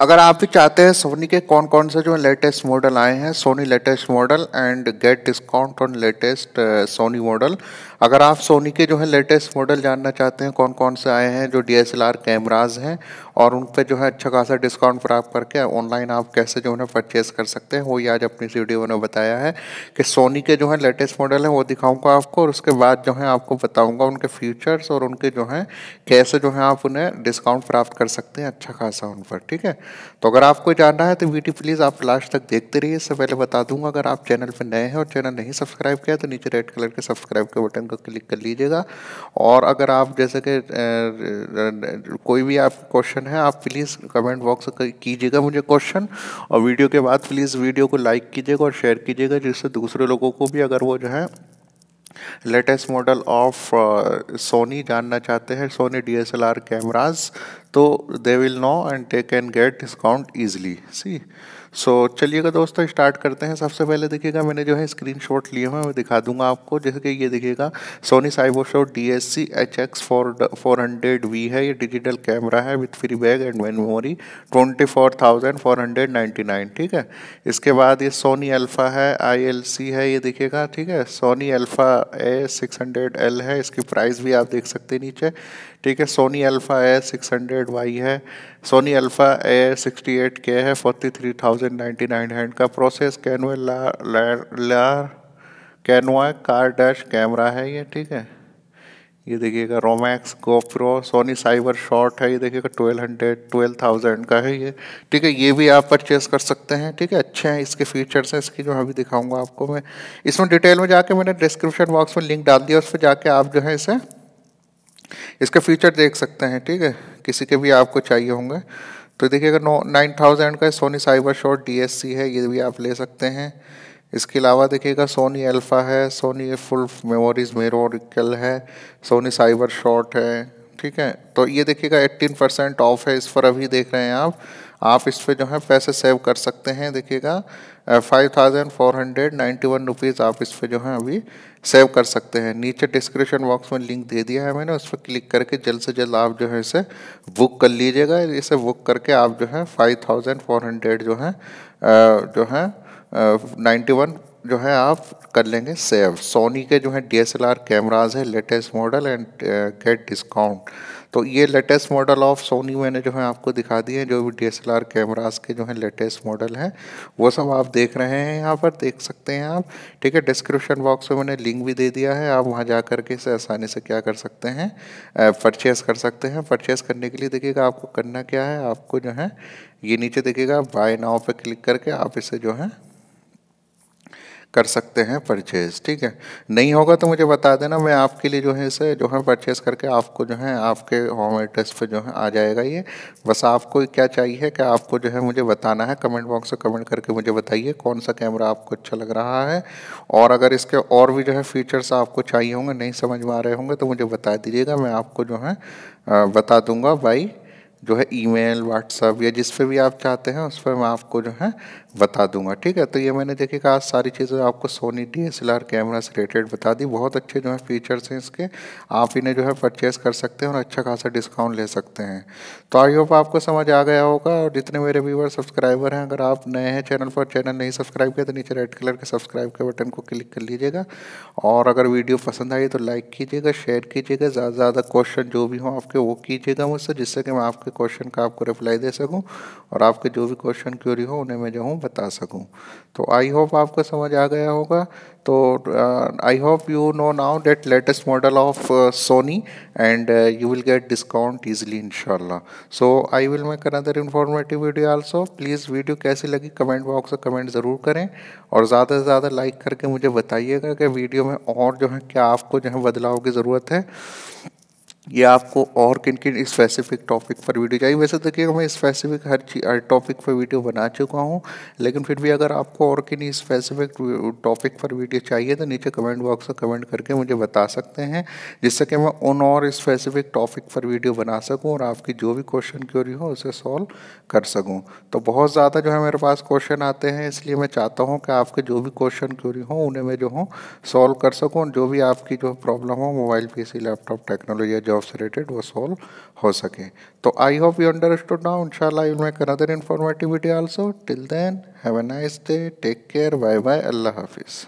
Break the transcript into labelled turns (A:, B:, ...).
A: अगर आप भी तो चाहते हैं सोनी के कौन कौन से जो लेटेस्ट मॉडल आए हैं Sony latest model and get discount on latest Sony model अगर आप सोनी के जो है लेटेस्ट मॉडल जानना चाहते हैं कौन कौन से आए हैं जो D S L R cameras हैं और उन पर जो है अच्छा खासा डिस्काउंट प्राप्त करके ऑनलाइन आप कैसे जो है परचेस कर सकते हैं वो ही आज अपनी डी वीडियो ने बताया है कि सोनी के जो है लेटेस्ट मॉडल हैं वो दिखाऊंगा आपको और उसके बाद जो है आपको बताऊँगा उनके फीचर्स और उनके जो हैं कैसे जो है आप उन्हें डिस्काउंट प्राप्त कर सकते हैं अच्छा खासा उन पर ठीक है तो अगर आपको जानना है तो वीडियो प्लीज़ आप लास्ट तक देखते रहिए इससे पहले बता दूंगा अगर आप चैनल पर नए हैं और चैनल नहीं सब्सक्राइब किया तो नीचे रेड कलर के सब्सक्राइब के बटन पर क्लिक कर लीजिएगा और अगर आप जैसे कि कोई भी आप क्वेश्चन है आप प्लीज़ कमेंट बॉक्स कीजिएगा मुझे क्वेश्चन और वीडियो के बाद प्लीज़ वीडियो को लाइक कीजिएगा और शेयर कीजिएगा जिससे दूसरे लोगों को भी अगर वो जो है लेटेस्ट मॉडल ऑफ सोनी जानना चाहते हैं Sony D S L R cameras तो they will know and they can get discount easily see so so, चलिएगा दोस्तों स्टार्ट करते हैं सबसे पहले देखिएगा मैंने जो है स्क्रीन शॉट लिए हुए मैं दिखा दूंगा आपको जैसे कि ये देखिएगा Sony Cybershot D S C H X four four hundred V है ये डिजिटल कैमरा है with free bag and memory twenty four thousand four hundred ninety nine ठीक है इसके बाद ये सोनी अल्फ़ा है आई एल सी है ये देखिएगा ठीक है Sony Alpha A six hundred L है इसकी प्राइस भी आप देख सकते हैं नीचे ठीक है Sony Alpha A six hundred Y है Sony Alpha A sixty eight K है फोर्टी थ्री थाउजेंड 2099 हैंड का प्रोसेस कैनवा लार कैनवा कार डैश कैमरा है ये ठीक है ये देखिएगा Romax GoPro Sony Cybershot है ये देखिएगा ट्वेल्व हंड्रेड ट्वेल्व थाउजेंड का है ये ठीक है ये भी आप परचेज कर सकते हैं ठीक है अच्छे हैं इसके फीचर्स हैं इसकी जो अभी दिखाऊंगा आपको मैं इसमें डिटेल में जाके मैंने डिस्क्रिप्शन बॉक्स में लिंक डाल दिया उस पर जाके आप जो है इसे इसके फीचर देख सकते हैं ठीक है किसी के भी आपको चाहिए होंगे तो देखिए अगर नो नाइन थाउजेंड का सोनी साइबर शॉट डी है ये भी आप ले सकते हैं इसके अलावा देखिएगा सोनी अल्फ़ा है सोनी फुल मेमोरीज मेरोरिकल है सोनी साइबर शॉट है ठीक है तो ये देखिएगा एट्टीन परसेंट ऑफ है इस पर अभी देख रहे हैं आप आप इस पर जो है पैसे सेव कर सकते हैं देखिएगा five thousand four hundred ninety one rupees आप इस पर जो है अभी सेव कर सकते हैं नीचे डिस्क्रिप्शन बॉक्स में लिंक दे दिया है मैंने उस पर क्लिक करके जल्द से जल्द आप जो है इसे बुक कर लीजिएगा इसे बुक करके आप जो है फाइव थाउजेंड फोर हंड्रेड जो है जो है नाइन्टी वन जो है आप कर लेंगे सेव सोनी के जो है D S L R cameras है latest model and get discount तो ये लेटेस्ट मॉडल ऑफ सोनी मैंने जो है आपको दिखा दिए हैं जो भी D S L R cameras के जो है लेटेस्ट मॉडल हैं वो सब आप देख रहे हैं यहाँ पर देख सकते हैं आप ठीक है डिस्क्रिप्शन बॉक्स में मैंने लिंक भी दे दिया है आप वहाँ जा कर के इसे आसानी से क्या कर सकते हैं परचेस uh, कर सकते हैं परचेस करने के लिए देखिएगा आपको करना क्या है आपको जो है ये नीचे देखिएगा बाय नाव पर क्लिक करके आप इसे जो है कर सकते हैं परचेज ठीक है नहीं होगा तो मुझे बता देना मैं आपके लिए जो है इसे जो है परचेज करके आपको जो है आपके होम एड्रेस पे जो है आ जाएगा ये बस आपको क्या चाहिए कि आपको जो है मुझे बताना है कमेंट बॉक्स में कमेंट करके मुझे बताइए कौन सा कैमरा आपको अच्छा लग रहा है और अगर इसके और भी जो है फीचर्स आपको चाहिए होंगे नहीं समझ में आ रहे होंगे तो मुझे बता दीजिएगा मैं आपको जो है बता दूंगा बाई जो है ईमेल व्हाट्सअप या जिस पे भी आप चाहते हैं उस पर मैं आपको जो है बता दूंगा ठीक है तो ये मैंने देखिएगा आज सारी चीज़ें आपको Sony D S L R camera से रिलेटेड बता दी बहुत अच्छे जो है फीचर्स हैं इसके आप इन्हें जो है परचेस कर सकते हैं और अच्छा खासा डिस्काउंट ले सकते हैं तो आई होप आपको समझ आ गया होगा और जितने मेरे व्यूवर सब्सक्राइबर हैं अगर आप नए हैं चैनल पर चैनल नहीं सब्सक्राइब किया तो नीचे रेड कलर के सब्सक्राइब के बटन को क्लिक कर लीजिएगा और अगर वीडियो पसंद आई तो लाइक कीजिएगा शेयर कीजिएगा ज़्यादा से ज़्यादा क्वेश्चन जो भी हों आपके वो कीजिएगा मुझसे जिससे कि मैं आपके क्वेश्चन का आपको रिप्लाई दे सकूँ और आपके जो भी क्वेश्चन क्यूरी हो उन्हें मैं जो हूँ बता सकूं तो आई होप आपको समझ आ गया होगा तो I hope you know now that latest model of Sony and you will get discount easily इनशाला so I will make another informative video also please video कैसी लगी कमेंट बॉक्स में कमेंट ज़रूर करें और ज़्यादा से ज़्यादा लाइक करके मुझे बताइएगा कि वीडियो में और जो है क्या आपको जो है बदलाव की ज़रूरत है या आपको और किन किन स्पेसिफिक टॉपिक पर वीडियो चाहिए वैसे तो देखिए मैं स्पेसिफिक हर चीज हर टॉपिक पर वीडियो बना चुका हूँ लेकिन फिर भी अगर आपको और किन स्पेसिफिक टॉपिक पर वीडियो चाहिए तो नीचे कमेंट बॉक्स में कमेंट करके मुझे बता सकते हैं जिससे कि मैं उन और स्पेसिफिक टॉपिक पर वीडियो बना सकूँ और आपकी जो भी क्वेश्चन क्यूरी हो उसे सॉल्व कर सकूँ तो बहुत ज़्यादा जो है मेरे पास क्वेश्चन आते हैं इसलिए मैं चाहता हूँ कि आपके जो भी क्वेश्चन क्यूरी हो उन्हें मैं जो हूँ सॉल्व कर सकूँ और जो भी आपकी जो प्रॉब्लम हो mobile P laptop technology job से रिलेटेड वो सॉल्व हो सके तो I hope you understood now इंशाल्लाह you make another informative video also till then have a nice day take care bye bye अल्लाह हाफिज़